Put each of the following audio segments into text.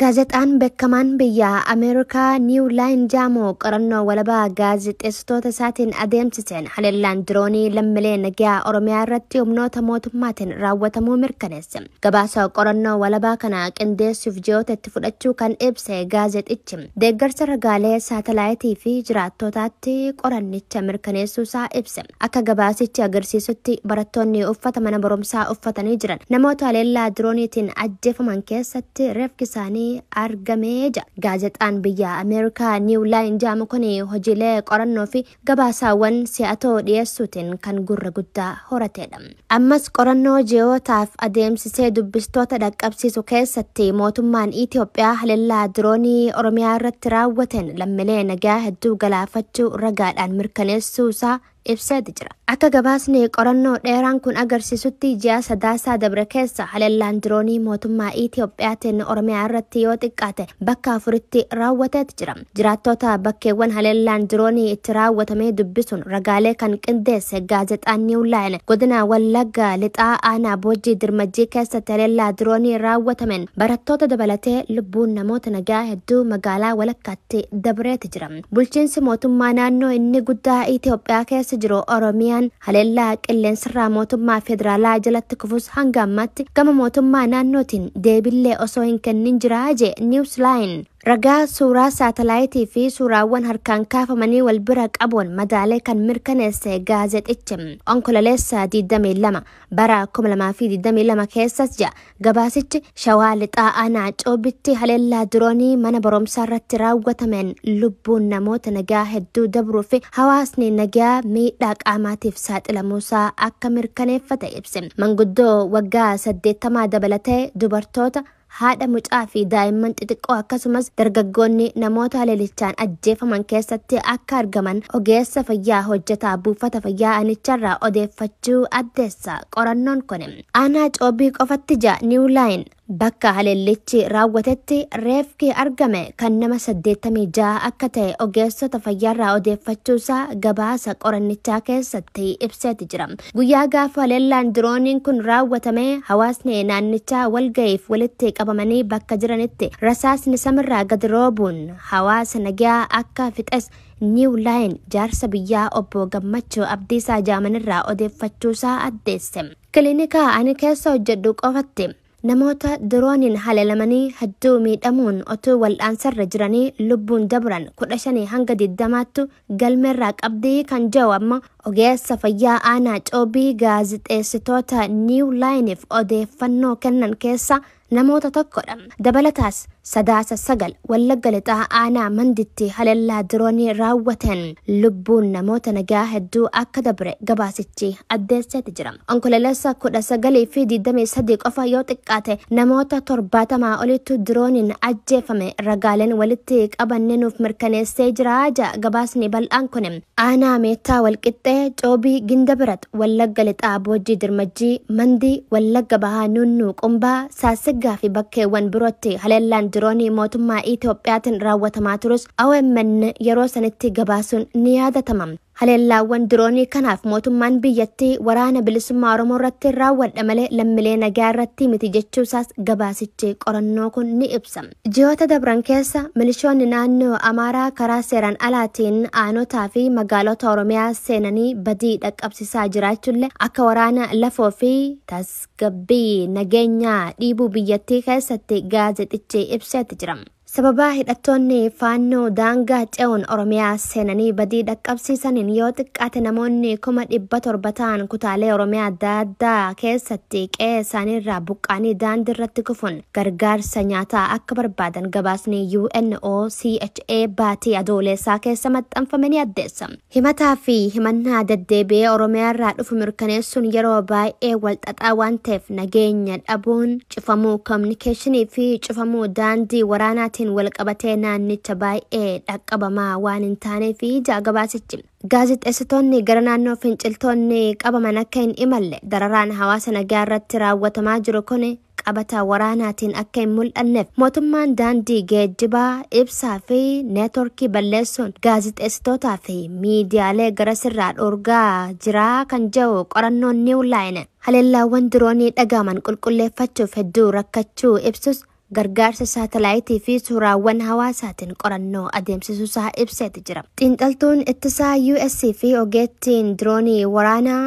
Gaazexaan beekamaan biyya Ameerikaa niiw laayin jaamoo qorannoo walabaa gaazexeessitoota isaatiin adeemsiseen haleellaan diroonii lammilee nagiyaa Oromiyaa irratti humnoota mootummaatiin raawwatamuu mirkaneesse. Gabaasa qorannoo walabaa kana qindeessuuf jiyoota itti fudhachuu kan ibse gaazexichi deeggarsa ragaalee saatalaayitii fi jiraattotaatti qorannicha mirkaneessuu isaa ibse. Akka gabaasichi agarsiisutti barattoonni uffata mana barumsaa uffatanii jiran namoota haleellaa dirooniitiin ajjeefaman keessatti reeffi isaanii jedhamee argamee gaazexaan biyya ameerikaa niiw laayin jaama kun hojiilee qorannoo fi gabaasaawwan si'atoo dhiyeessuutiin kan gurra guddaa horatedha. ammas qorannoo ji'ootaaf adeemsisee dubbistoota dhaqqabsiisu keessatti mootummaan Itoophiyaa haleellaa diroonii oromiyaa irratti raawwateen lammiilee nagaa hedduu galaafachuu ragaadhaan mirkaneessuusaa ibseeti jira akka gabaasni qorannoo dheeraan kun agarsiisutti ji'a sadaasaa dabre keessa halallaan diroonii mootummaa Itiyoophiyaatiin Oromiyaa irratti yoo xiqqaate bakka afuritti raawwateeti jira jiraattota bakkeewwan halallaan diroonii itti raawwatamee dubbisuun ragaalee kan qindeesse gaazexaan niw laayin godina Wallagga lixaa aanaa boojii dirmajjii keessatti halalaa diroonii raawwatamen barattoota dabalatee lubbuun namoota nagaa hedduu magaalaa walakkaatti dabreeti jira bulchiinsi mootummaa naannoo inni guddaa Itiyoophiyaa keessa keessa jiru Oromiyaan haleellaa qilleensirraa mootummaa federaalaa jalatti kufus hanga ammaatti gama mootummaa naannootiin deebillee osoo hin kennin jira jee Niwuzilaayiniin ragaa suuraa saatalaayitii fi suuraawwan harkaan kaafamanii wal bira qabuun madaalee kan mirkaneesse gaazexichi onkololeessa 22 bara 2022 keessas ja'a gabaasichi shawaa lixaa aanaa coobitti haleellaa diroonii mana barumsaa irratti raawwatameen lubbuun namoota nagaa hedduu dabruu fi hawaasni nagaa miidhaa qaamaatiif saaxilamuusaa akka mirkaneeffate ibse manguddoo waggaa 80 dabalatee dubartoota haadha mucaa fi daa'imman xixiqqoo akkasumas dargaggoonni namoota haleelichaan ajjeefaman keessatti akka argaman ogeessa fayyaa hojjetaa buufata fayyaa anicharraa odeeffachuu addeessa qorannoon kune aanaa coobii qofatti ja'a niiwulaayin Bakka haleellichi raawwatetti reefki argame kan nama ja'a akka ta'e ogeessota fayyaarraa odeeffachuusaa gabaasa qorannichaa keessatti ibseeti jira. Guyyaa gaafa haleellaan dirooniin kun raawwatame hawaasni naannichaa walga'iif walitti qabamanii bakka jiranitti rasaasni samirra gad roobuun hawaasa nagaa akka fixes niiw laayin jaarsa biyyaa obbo Gammachuu Abdiisaa Jaamanirraa odeeffachuusaa addeesse. kilinikaa ani keessa hojjedhu qofatti. Namoota durooniin halalamanii hedduu miidhamuun otuu wal'aansarra jiranii lubbuun dabran kudha shanii hanga diddamaattu galmeerraa qabdii kan jahu amma Ogeessa fayyaa aanaa coobii gaazexeessitoota niiw laayiniif odeeffannoo kennan keessa namoota tokkodha. dabalataas sadaasa sagal wallagga lixaa aanaa manditti haleellaa diroonii raawwateen lubbuun namoota nagaa hedduu akka dabre gabaasichi addeesseti jira. Onkololeessa kudha sagalii fi digdamii sadii qofa yoo xiqqaate namoota torbaatamaa olittu dirooniin ajjeefame ragaaleen walitti qabannee nuuf mirkaneessee jira gabaasni bal'aan kun aanaa meetaa walqixxee Qe'ee Coobii Ginda biratu Wallagga Lixaa Boojjii Dirmajjii Mandii Wallagga Bahaa Nunnuu Qumbaa saasiggaa fi bakkeewwan birootti haleellaan diroonii mootummaa Itoophiyaatiin raawwatamaa turus OMN yeroo sanitti gabaasuun ni yaadatama. haleellaawwan diroonii kanaaf mootummaan biyyattii waraana bilisummaa oromoo irratti raawwadha malee lammilee nagaa irratti miti jechuusaas gabaasiche qorannoo kun ni ibsa ji'oota dabran keessa milishoonni naannoo amaaraa karaa seeraan alaatiin aanotaa fi magaalota oromiyaa seenanii badii dhaqqabsisaa jiraachuullee akka waraana lafoo fi tasgabbii nageenyaa dhiibuu biyyattii keessatti gaazexichi ibseeti jira sababaa hidhattoonni faannoo daangaa ce'uun oromiyaa seenanii badii dhaqqabsiisaniin yoo xiqqaate namoonni kuma dhibba torba ta'an kutaalee oromiyaa adda addaa keessatti qe'ee isaaniirraa buqqaanii daandii irratti kufuun gargaarsa nyaataa akka barbaadan gabaasni UNOCHA baatii adoolessaa keessa maxxanfamanii addeessa. Himataa fi himannaa deddeebi'ee oromiyaa irraa dhufu mirkaneessuun yeroo baay'ee walxaxaa waan ta'eef nageenya dhabuun cifamuu koominikeeshinii fi cifamuu daandii waraanaatiin wal walqabatee naannicha baay'ee dhaqqabamaa waan hin taanee fi ja'a gabaasichi. Gaazexeessitoonni gara naannoo finciltoonni qabaman akka hin imalle dararaan hawaasa nagaa irratti raawwatamaa jiru kun qabata waraanaatiin akka hin mul'anneef mootummaan daandii geejjibaa ibsaa fi neetworkii balleessuun gaazexeessitootaa fi miidiyaalee gara sirraa dhoorgaa jiraa kan jedhu qorannoon niiwulaayine haleellaawwan diroonii dhagaaman qulqulleeffachuuf hedduu rakkachuu ibsus gargaarsa saatalaayitii fi suuraawwan hawaasaatiin qorannoo adeemsisuusaa ibseeti jira xiinxaltuun ittisaa us fi ogeettiin diroonii waraanaa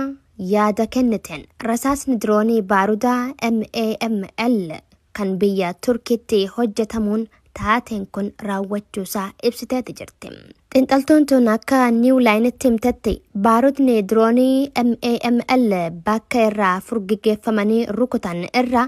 yaada kenniteen rasaasni diroonii baarudaa maml kan biyya turkiitti hojjetamuun taateen kun raawwachuusaa ibsiteeti jirti xiinxaltuun tun akka niwulaayinitti himtetti baarudni diroonii maml bakka irraa furgigeeffamanii rukutan irra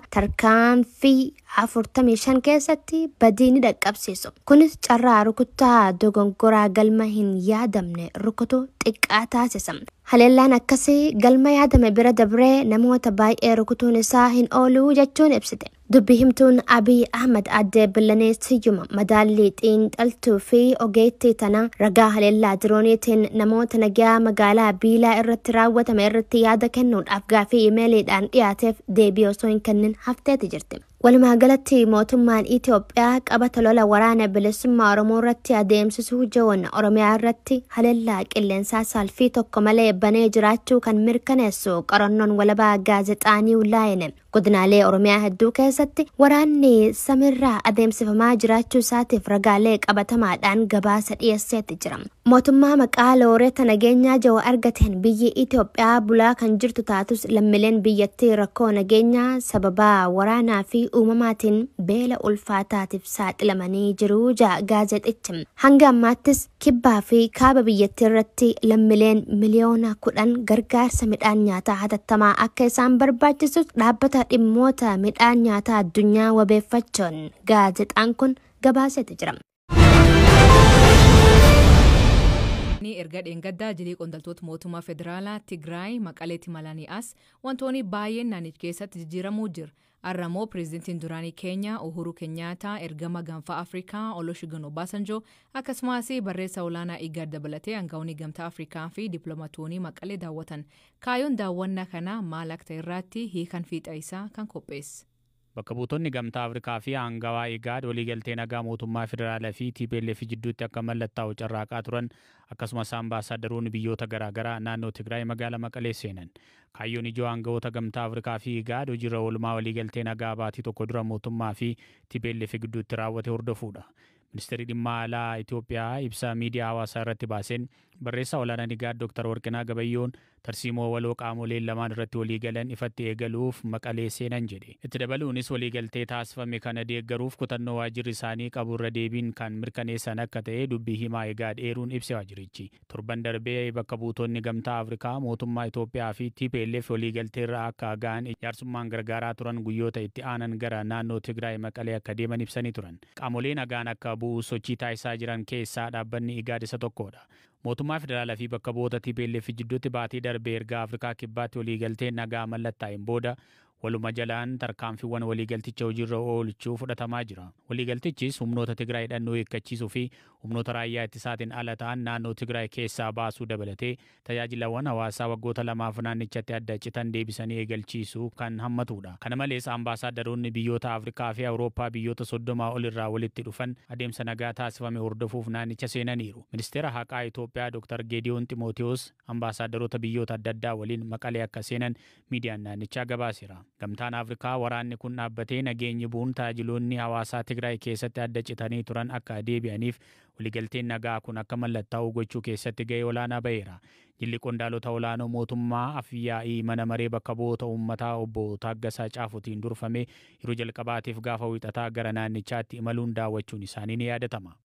fi. 455 keessatti badii ni dhaqqabsiisu kunis carraa rukutaa dogongoraa galma hin yaadamne rukutu xiqqaa taasisa haleellaan akkasii galma yaadame bira dabree namoota baay'ee rukutuun isaa hin ooluu jechuun ibsite dubbi himtuun abiy ahmed addee billanee siyyuma madaallii xiinxaltuu fi ogeettii tana ragaa haleellaa dirooniitiin namoota nagaa magaalaa biilaa irratti raawwatame irratti yaada kennuudhaaf gaafii imeeliidhaan dhiyaateef deebii osoo hin kennin hafteeti jirti Walumaagalatti mootummaan Itoophiyaa qabata lola waraana bilisummaa Oromoo irratti adeemsisu hujjeewwan Oromiyaa irratti halellaa qilleensaa saalfii tokko malee banee jiraachuu kan mirkaneessu qorannoon walabaa gaazexaa niiwulaayine godinaalee oromiyaa hedduu keessatti waraanni samiirraa adeemsifamaa jiraachuu isaatiif ragaalee qabatamaadhaan gabaasa dhiyeesseetti jira mootummaa maqaa looreeta nageenyaa jawa argateen biyyi itiyoophiyaa bulaa kan jirtu taatus lammileen biyyattii rakkoo nageenyaa sababaa waraanaa fi uumamaatiin beela ulfaataatiif saaxilamanii jiruu ja gaazexichi hanga ammaattis kibbaa fi kaaba biyyattiirratti irratti lammileen miliyoona kudhan gargaarsa midhaan nyaataa hatattamaa akka isaan barbaachisus dhaabbata dhimmoota midhaan nyaataa addunyaa wabeeffachuun gaazexaan kun gabaaseeti jira. erga dheengaddaa ajilii qondaltoota mootummaa federaalaa Tigraay maqaleetti malanii as wantoonni baay'een nani keessatti jijjiiramuu jira. Arramoo pireezidantiin duraanii keenya Uhuru Kenyaata ergama ganfaa Afrikaa Olusegun Obasanjoo akkasumas barreessa olaanaa IGAD dabalatee aangaa'onni gamtaa Afrikaa fi dippiloomaatoonni maqalee daawwatan. Kaayoon daawwannaa kanaa maal akta irraatti irratti hiikan fiixa isaa kan qopheesse. Bakka buutonni gamtaa Afrikaa fi hangawaa IGAD waliigaltee nagaa mootummaa federaalaa fi TPL TPLF gidduutti akka mallattaa'u carraaqaa turan akkasumas ambaasaadaroonni biyyoota garaagaraa naannoo Tigraay magaala Maqalee seenan. Kaayyoon ijoo hangawoota gamtaa Afrikaa fi IGAD hojiirra oolmaa waliigaltee nagaa baatii tokko dura mootummaa fi TPL fi gidduutti raawwate hordofuudha. Ministeerri dhimma alaa Itoophiyaa ibsa miidiyaa hawaasaa irratti baaseen barreessaa olaanaan IGAD Dr. Warqinaa Gabayyoon tarsiimoo waloo qaamoleen lamaan irratti waliigalan ifatti eegaluuf maqalee seenan jedhe. Itti dabaluunis waliigaltee taasifame kana deeggaruuf kutannoo waajjirri isaanii qabu irra deebiin kan mirkaneessan akka ta'e dubbii himaa eegaa dheeruun ibse waajjirichi. Torban darbee bakka buutonni gamtaa Afrikaa mootummaa Itoophiyaa fi TPLF waliigaltee irraa akka agaan ijaarsummaan gargaaraa turan guyyoota itti aanan gara naannoo Tigraay maqalee akka deeman ibsanii turan. Qaamoleen nagaan akka bu'u sochii taasisaa jiran keessaa dhaabbanni Igaad tokkodha. Mootummaa Federaalaa fi bakka bu'oota TPLF jidduutti baatee darbe ergaa Afrikaa Kibbaatti waliigalteen nagaa mallattaa'een booda Waluma jalaan tarkaanfiiwwan waliigalticha hojiirra oolchuu fudhatamaa jira. Waliigaltichis humnoota Tigraay hidhannoo eeggachisuufi fi humnoota raayyaa ittisaatiin ala ta'an naannoo Tigraay keessaa baasuu dabalatee tajaajilawwan hawaasaa waggoota lamaaf naannichatti adda citan deebisanii eegalchiisuu kan hammatudha. Kana malees ambaasaadarroonni biyyoota Afrikaa fi Awurooppaa biyyoota soddomaa irraa walitti dhufan adeemsa nagaa taasifame hordofuuf naannicha seenaniiru. Ministeera haqaa Itoophiyaa Dr. Geediyoon Ximootiyoos ambaasaadarroota biyyoota adda addaa waliin maqalee akka seenan miidiyaan naannichaa gabaaseera. Gamtaan Afrikaa waraanni kun dhaabbatee nageenyi bu'uun tajaajiloonni hawaasaa Tigraay keessatti adda citanii turan akka deebi'aniif waliigalteen nagaa kun akka mallattoo gochuu keessatti gahee olaanaa baheera. Jilli qondaalota olaanoo mootummaa afyaa'ii mana maree bakka bu'oota uummataa obbo Taaggasaa Caafutiin durfame yeroo jalqabaatiif gaafa wiixataa gara naannichaatti imaluun daawwachuun isaanii ni yaadatama.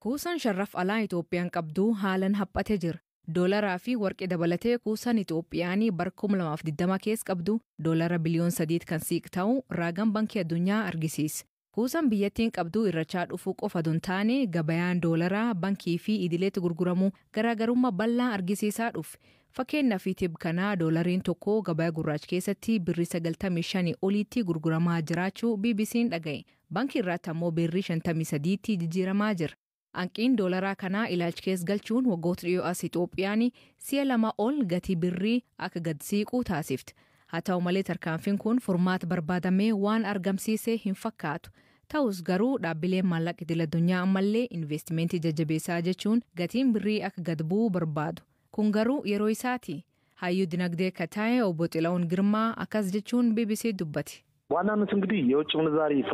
kuusan sharraf alaa Itoophiyaan qabduu haalan haphatee jira. Doolaraa fi warqee dabalatee kuusaan Itoophiyaan bara 2.20 keessa qabdu doolara biliyoon sadiit kan ta'u raagan bankii addunyaa argisiisa Kuusaan biyyattiin qabdu irrachaa dhufuu qofa duntaane taane gabayaan doolaraa bankii fi idileetti gurguramu garaagarummaa bal'aa argisiisaa dhufe. fi tib kanaa doolariin tokko gabayaa gurraacha keessatti birrii 95 oliitti gurguramaa jiraachuu BBC'n dhaga'e. Baankii irraatti ammoo birrii 53tti jijjiiramaa jira. Hanqiin doolaraa kanaa ilaalchi kees galchuun waggoota dhiyoo as Itoophiyaan si'a lama ol gatii birrii akka gad siiquu taasifti. Haa ta'u malee tarkaanfiin kun furmaata barbaadamee waan argamsiisee hin fakkaatu. Ta'us garuu dhaabbileen maallaqa idil addunyaa ammallee investimentii jajjabeessaa jechuun gatiin birrii akka gad bu'uu barbaadu. Kun garuu yeroo isaati. Hayyuu dinagdee akka ta'e obbo Xilahuun Girmaa akkas jechuun BBC dubbate. sababa እንግዲህ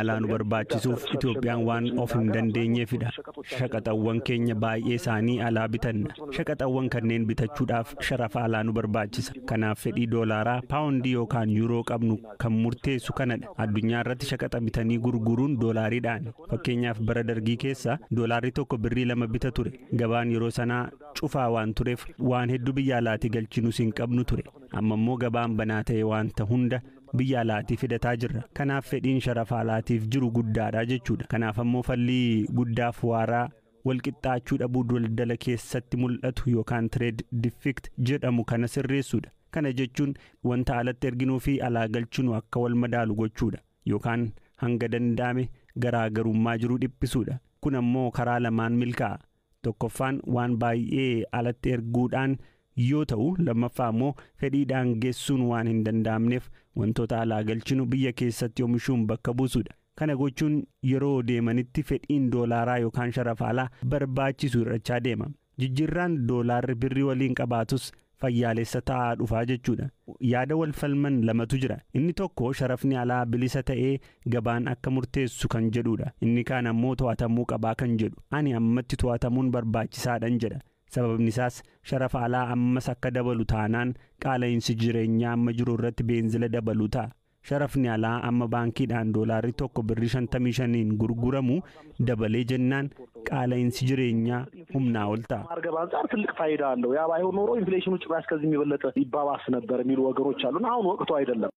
alaa nu barbaachisuuf በተለይ Itoophiyaan waan of hin dandeenyeefidha. Shaqaxawwan keenya baay'ee isaanii alaa bitanna. Shaqaxawwan kanneen bitachuudhaaf sharafa nu barbaachisa. Kanaaf fedhii doolaaraa, paawundii yookaan yuuroo qabnu kan murteessu kana dha. Addunyaa irratti shaqaxa bitanii gurguruun doolaariidhaan. Fakkeenyaaf bara dargii keessa doolaarri tokko birrii lama bita ture. Gabaan yeroo sanaa cufaa waan tureef waan hedduu biyya hin qabnu ture. amma immoo gabaan banaa ta'e waanta hunda biyya alaatii fidataa jirra kanaaf fedhiin sharafa alaatiif jiru guddaadha jechuudha kanaaf ammoo fallii guddaaf waaraa walqixxaachuu dhabuu daldala keessatti mul'atu yookaan tireed diffikt jedhamu kana sirreessudha. kana jechuun wanta alatti erginuu fi alaa akka wal madaalu gochuudha yookaan hanga danda'ame garaagarummaa jiruu dhiphisuudha kun ammoo karaa lamaan milkaa'a tokkoffaan waan baay'ee alatti erguudhaan yoo ta'u lammaffaa immoo fedhiidhaan gessuun waan hin danda'amneef wantoota alaa galchinu biyya keessatti oomishuun bakka buusudha. Kana gochuun yeroo deemanitti fedhiin doolaaraa yookaan sharafaalaa barbaachisu irrachaa deema. Jijjiirraan doolaarri birrii waliin qabaatus fayyaalessa ta'aa dhufaa jechuudha. Yaada wal falman lamatu jira. Inni tokko sharafni alaa bilisa ta'ee gabaan akka murteessu kan jedhudha. Inni kaan ammoo to'atamuu qabaa kan jedhu. Ani ammatti to'atamuun barbaachisaadhaan jedha. sababni isaas sharafa alaa ammas akka dabalu taanaan qaala'insi jireenyaa amma jiru irratti beenzila dabalu ta'a. sharafni alaa amma baankiidhaan doolaarri tokko birrii shantamii shaniin gurguramu dabalee jennaan ቃላይንስ ጅሬኛ ሁምና ወልታ አርገብ አንጻር ትልቅ ፋይዳ አለው። ያ ባይሆን ኖሮ ኢንፍሌሽኑ ጭራሽ ከዚህ የበለጠ ይባባስ ነበር የሚሉ ወገኖች አሉና አሁን ወቅቱ አይደለም።